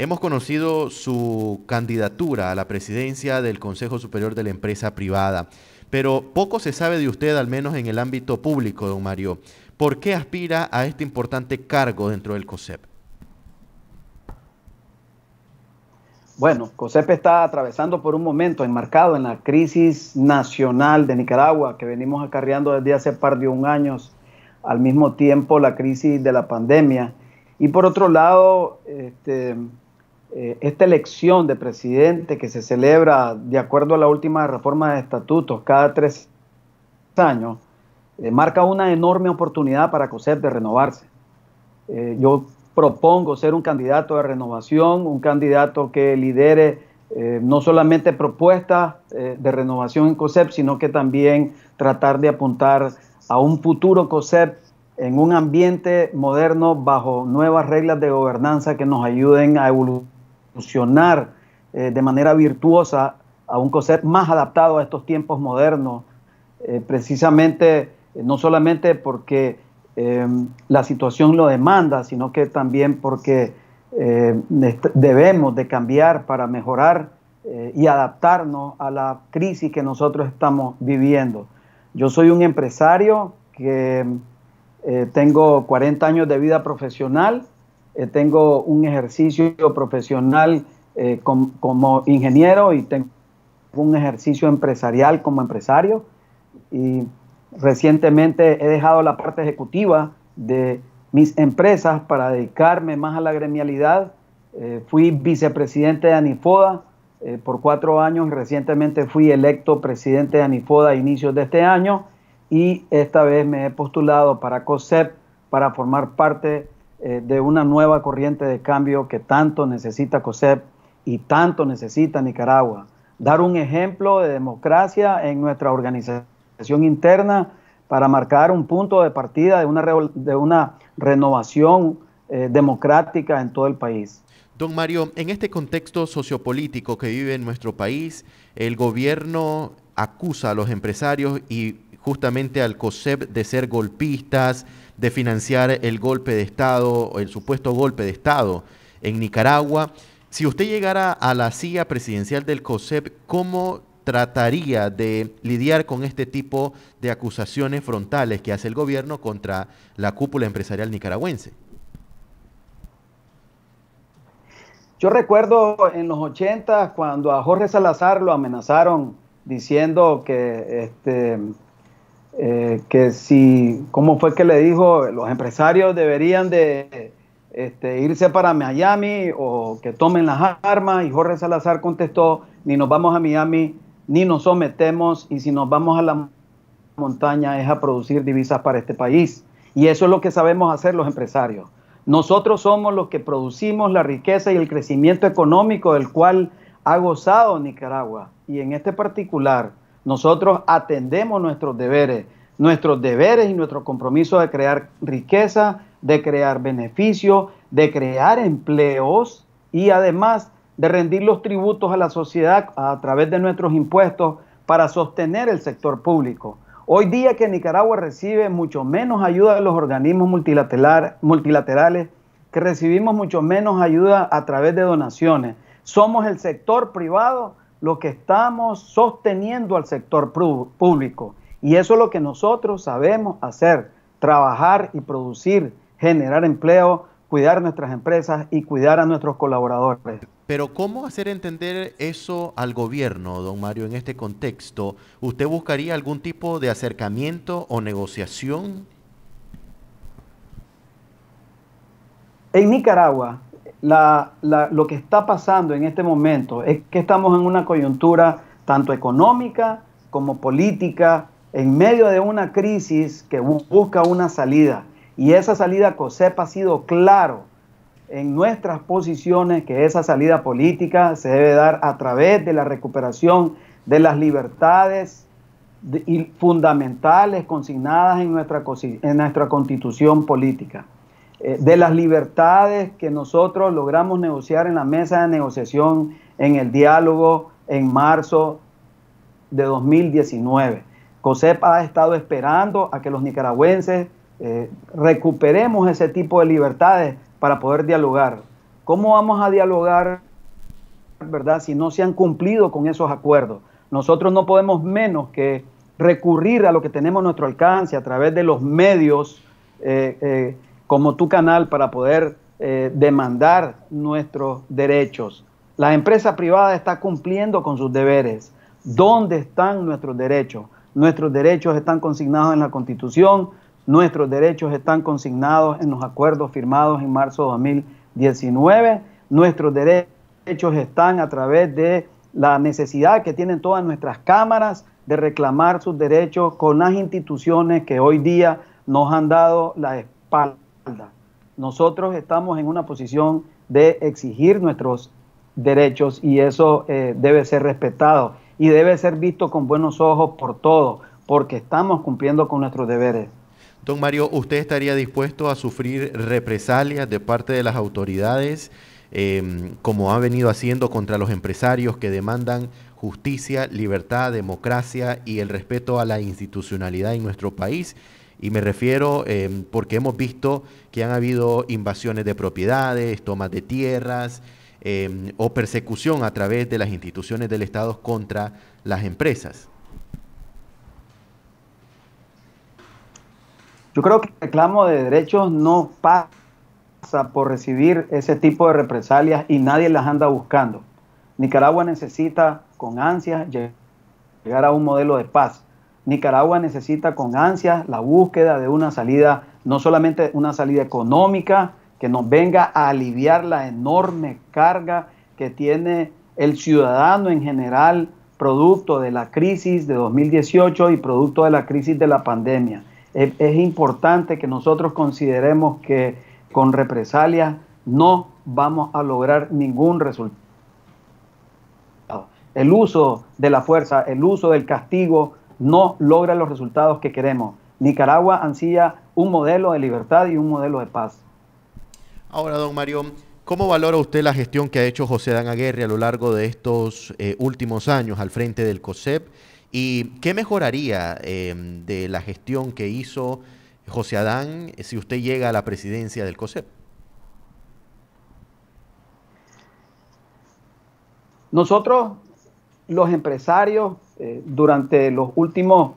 Hemos conocido su candidatura a la presidencia del Consejo Superior de la Empresa Privada, pero poco se sabe de usted, al menos en el ámbito público, don Mario. ¿Por qué aspira a este importante cargo dentro del COSEP? Bueno, COSEP está atravesando por un momento enmarcado en la crisis nacional de Nicaragua que venimos acarreando desde hace par de un años, al mismo tiempo la crisis de la pandemia. Y por otro lado, este, eh, esta elección de presidente que se celebra de acuerdo a la última reforma de estatutos cada tres años, eh, marca una enorme oportunidad para COSEP de renovarse. Eh, yo propongo ser un candidato de renovación, un candidato que lidere no solamente propuestas de renovación en COSEP, sino que también tratar de apuntar a un futuro COSEP en un ambiente moderno bajo nuevas reglas de gobernanza que nos ayuden a evolucionar eh, de manera virtuosa a un coser más adaptado a estos tiempos modernos, eh, precisamente eh, no solamente porque em, la situación lo demanda, sino que también porque em, debemos de cambiar para mejorar y adaptarnos a la crisis que nosotros estamos viviendo. Yo soy un empresario que em, tengo 40 años de vida profesional eh, tengo un ejercicio profesional eh, como ingeniero y tengo un ejercicio empresarial como empresario. Y recientemente he dejado la parte ejecutiva de mis empresas para dedicarme más a la gremialidad. Eh, fui vicepresidente de Anifoda por cuatro años. Recientemente fui electo presidente de Anifoda a inicios de este año y esta vez me he postulado para COSEP para formar parte eh, de una nueva corriente de cambio que tanto necesita COSEP y tanto necesita Nicaragua. Dar un ejemplo de democracia en nuestra organización interna para marcar un punto de partida de una, de una renovación eh, democrática en todo el país. Don Mario, en este contexto sociopolítico que vive en nuestro país, el gobierno acusa a los empresarios y justamente al COSEP de ser golpistas, de financiar el golpe de Estado, el supuesto golpe de Estado en Nicaragua. Si usted llegara a la silla presidencial del COSEP, ¿cómo trataría de lidiar con este tipo de acusaciones frontales que hace el gobierno contra la cúpula empresarial nicaragüense? Yo recuerdo en los 80 cuando a Jorge Salazar lo amenazaron diciendo que este, eh, que si, ¿cómo fue que le dijo? Los empresarios deberían de este, irse para Miami o que tomen las armas y Jorge Salazar contestó, ni nos vamos a Miami, ni nos sometemos y si nos vamos a la montaña es a producir divisas para este país. Y eso es lo que sabemos hacer los empresarios. Nosotros somos los que producimos la riqueza y el crecimiento económico del cual ha gozado Nicaragua. Y en este particular, nosotros atendemos nuestros deberes, nuestros deberes y nuestro compromiso de crear riqueza, de crear beneficios, de crear empleos y además de rendir los tributos a la sociedad a través de nuestros impuestos para sostener el sector público. Hoy día que Nicaragua recibe mucho menos ayuda de los organismos multilaterales, que recibimos mucho menos ayuda a través de donaciones. Somos el sector privado lo que estamos sosteniendo al sector público. Y eso es lo que nosotros sabemos hacer, trabajar y producir, generar empleo, cuidar nuestras empresas y cuidar a nuestros colaboradores. Pero ¿cómo hacer entender eso al gobierno, don Mario, en este contexto? ¿Usted buscaría algún tipo de acercamiento o negociación? En Nicaragua, lo que está pasando en este momento es que estamos en una coyuntura tanto económica como política, en medio de una crisis que busca una salida. Y esa salida, COSEP ha sido claro en nuestras posiciones que esa salida política se debe dar a través de la recuperación de las libertades fundamentales consignadas en nuestra constitución política. Eh, de las libertades que nosotros logramos negociar en la mesa de negociación, en el diálogo, en marzo de 2019. COSEP ha estado esperando a que los nicaragüenses eh, recuperemos ese tipo de libertades para poder dialogar. ¿Cómo vamos a dialogar, verdad, si no se han cumplido con esos acuerdos? Nosotros no podemos menos que recurrir a lo que tenemos a nuestro alcance a través de los medios eh, como tu canal para poder eh, demandar nuestros derechos. La empresa privada está cumpliendo con sus deberes. ¿Dónde están nuestros derechos? Nuestros derechos están consignados en la Constitución, nuestros derechos están consignados en los acuerdos firmados en marzo de 2019, nuestros derechos están a través de la necesidad que tienen todas nuestras cámaras de reclamar sus derechos con las instituciones que hoy día nos han dado la espalda nosotros estamos en una posición de exigir nuestros derechos y eso eh, debe ser respetado y debe ser visto con buenos ojos por todos, porque estamos cumpliendo con nuestros deberes. Don Mario, ¿usted estaría dispuesto a sufrir represalias de parte de las autoridades, em, como ha venido haciendo contra los empresarios que demandan justicia, libertad, democracia y el respeto a la institucionalidad en nuestro país? Y me refiero em, porque hemos visto que han habido invasiones de propiedades, tomas de tierras em, o persecución a través de las instituciones del Estado contra las empresas. Yo creo que el reclamo de derechos no pasa por recibir ese tipo de represalias y nadie las anda buscando. Nicaragua necesita con ansia llegar a un modelo de paz Nicaragua necesita con ansia la búsqueda de una salida, no solamente una salida económica, que nos venga a aliviar la enorme carga que tiene el ciudadano en general, producto de la crisis de 2018 y producto de la crisis de la pandemia. Es, es importante que nosotros consideremos que con represalias no vamos a lograr ningún resultado. El uso de la fuerza, el uso del castigo no logra los resultados que queremos. Nicaragua ansía un modelo de libertad y un modelo de paz. Ahora, don Mario, ¿cómo valora usted la gestión que ha hecho José Adán Aguirre a lo largo de estos eh, últimos años al frente del COSEP? ¿Y qué mejoraría em, de la gestión que hizo José Adán eh, si usted llega a la presidencia del COSEP? Nosotros, los empresarios, eh, durante los últimos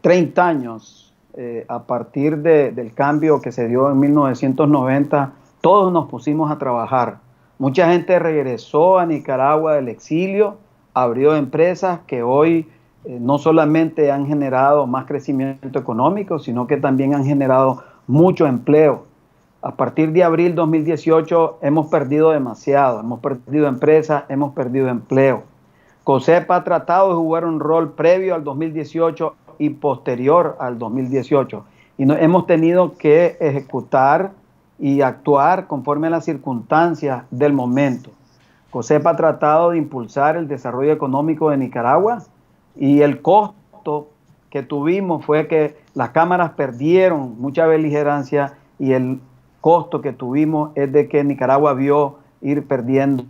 30 eh, años, eh, a partir del cambio que se dio en 1990, todos nos pusimos a trabajar. Mucha gente regresó a Nicaragua del exilio, abrió empresas que hoy no solamente han generado más crecimiento económico, sino que también han generado mucho empleo. A partir de abril 2018 hemos perdido demasiado, hemos perdido empresas, hemos perdido empleo. COSEP ha tratado de jugar un rol previo al 2018 y posterior al 2018. Y hemos tenido que ejecutar y actuar conforme a las circunstancias del momento. COSEP ha tratado de impulsar el desarrollo económico de Nicaragua y el costo que tuvimos fue que las cámaras perdieron mucha beligerancia y el costo que tuvimos es de que Nicaragua vio ir perdiendo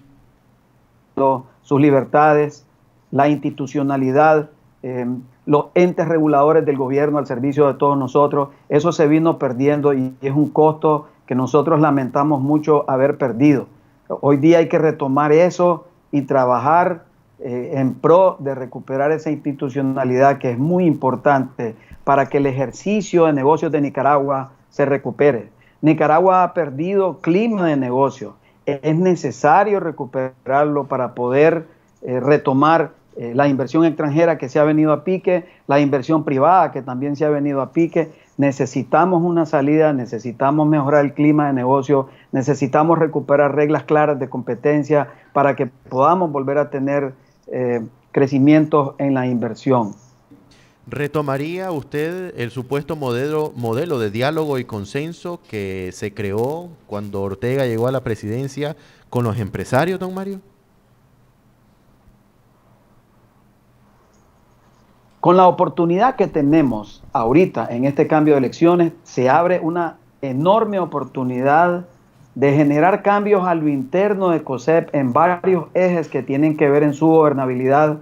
sus libertades, la institucionalidad, em, los entes reguladores del gobierno al servicio de todos nosotros, eso se vino perdiendo y es un costo que nosotros lamentamos mucho haber perdido. Hoy día hay que retomar eso y trabajar eh, en pro de recuperar esa institucionalidad que es muy importante para que el ejercicio de negocios de Nicaragua se recupere. Nicaragua ha perdido clima de negocio es necesario recuperarlo para poder eh, retomar eh, la inversión extranjera que se ha venido a pique, la inversión privada que también se ha venido a pique. Necesitamos una salida, necesitamos mejorar el clima de negocio, necesitamos recuperar reglas claras de competencia para que podamos volver a tener eh, crecimiento en la inversión. ¿Retomaría usted el supuesto modelo, modelo de diálogo y consenso que se creó cuando Ortega llegó a la presidencia con los empresarios, don Mario? Con la oportunidad que tenemos ahorita en este cambio de elecciones, se abre una enorme oportunidad de generar cambios a lo interno de COSEP en varios ejes que tienen que ver en su gobernabilidad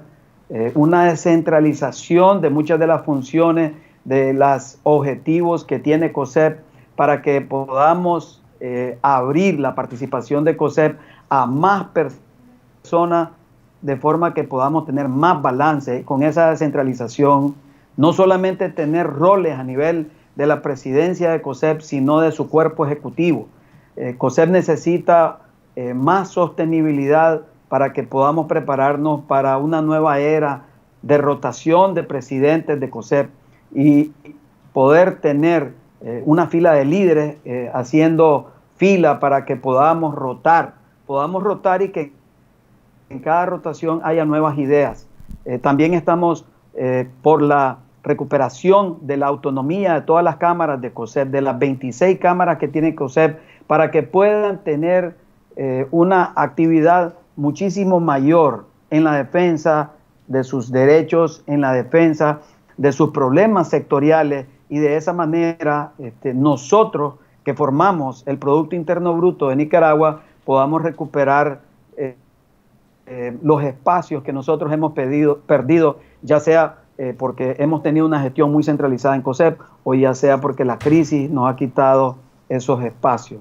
eh, una descentralización de muchas de las funciones, de los objetivos que tiene COSEP para que podamos eh, abrir la participación de COSEP a más personas de forma que podamos tener más balance con esa descentralización, no solamente tener roles a nivel de la presidencia de COSEP, sino de su cuerpo ejecutivo. Eh, COSEP necesita más sostenibilidad para que podamos prepararnos para una nueva era de rotación de presidentes de COSEP y poder tener eh, una fila de líderes eh, haciendo fila para que podamos rotar, podamos rotar y que en cada rotación haya nuevas ideas. Eh, también estamos por la recuperación de la autonomía de todas las cámaras de COSEP, de las 26 cámaras que tiene COSEP, para que puedan tener una actividad muchísimo mayor en la defensa de sus derechos, en la defensa de sus problemas sectoriales y de esa manera este, nosotros que formamos el Producto Interno Bruto de Nicaragua podamos recuperar eh, eh, los espacios que nosotros hemos perdido, ya sea eh, porque hemos tenido una gestión muy centralizada en COSEP o ya sea porque la crisis nos ha quitado esos espacios.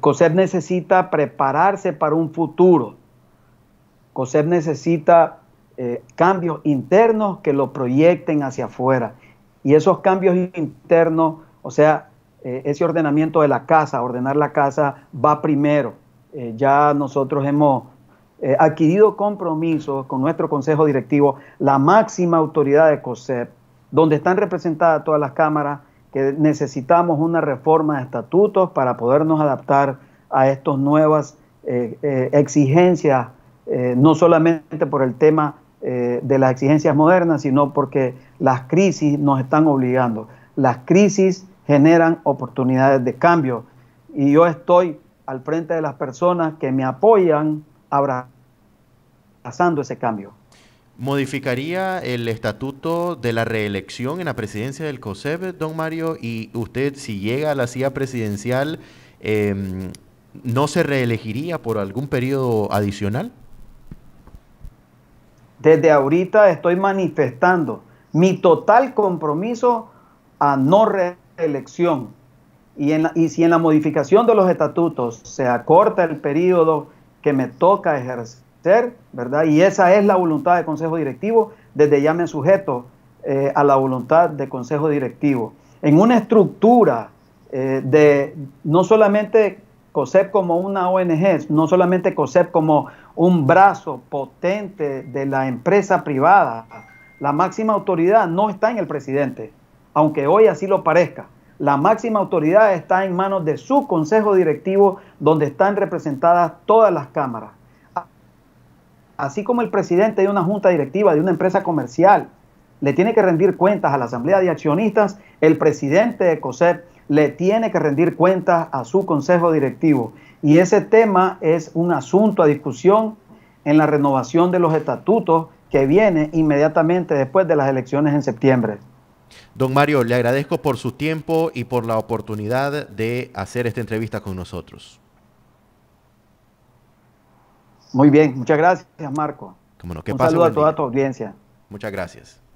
COSEP necesita prepararse para un futuro COSEP necesita eh, cambios internos que lo proyecten hacia afuera. Y esos cambios internos, o sea, eh, ese ordenamiento de la casa, ordenar la casa va primero. Eh, ya nosotros hemos adquirido compromisos con nuestro Consejo Directivo, la máxima autoridad de COSEP, donde están representadas todas las cámaras, que necesitamos una reforma de estatutos para podernos adaptar a estas nuevas exigencias eh, no solamente por el tema eh, de las exigencias modernas, sino porque las crisis nos están obligando. Las crisis generan oportunidades de cambio y yo estoy al frente de las personas que me apoyan abrazando ese cambio. ¿Modificaría el estatuto de la reelección en la presidencia del COSEB, don Mario? Y usted, si llega a la cia presidencial, em, ¿no se reelegiría por algún periodo adicional? Desde ahorita estoy manifestando mi total compromiso a no reelección. Y, si en la modificación de los estatutos se acorta el periodo que me toca ejercer, ¿verdad? Y esa es la voluntad del Consejo Directivo, desde ya me sujeto eh, a la voluntad del Consejo Directivo. En una estructura eh, de no solamente COSEP como una ONG, no solamente COSEP como un brazo potente de la empresa privada. La máxima autoridad no está en el presidente, aunque hoy así lo parezca. La máxima autoridad está en manos de su consejo directivo, donde están representadas todas las cámaras. Así como el presidente de una junta directiva de una empresa comercial le tiene que rendir cuentas a la asamblea de accionistas, el presidente de COSEP le tiene que rendir cuentas a su consejo directivo. Y ese tema es un asunto a discusión en la renovación de los estatutos que viene inmediatamente después de las elecciones en septiembre. Don Mario, le agradezco por su tiempo y por la oportunidad de hacer esta entrevista con nosotros. Muy bien, muchas gracias, Marco. Un saludo a toda tu audiencia. Muchas gracias.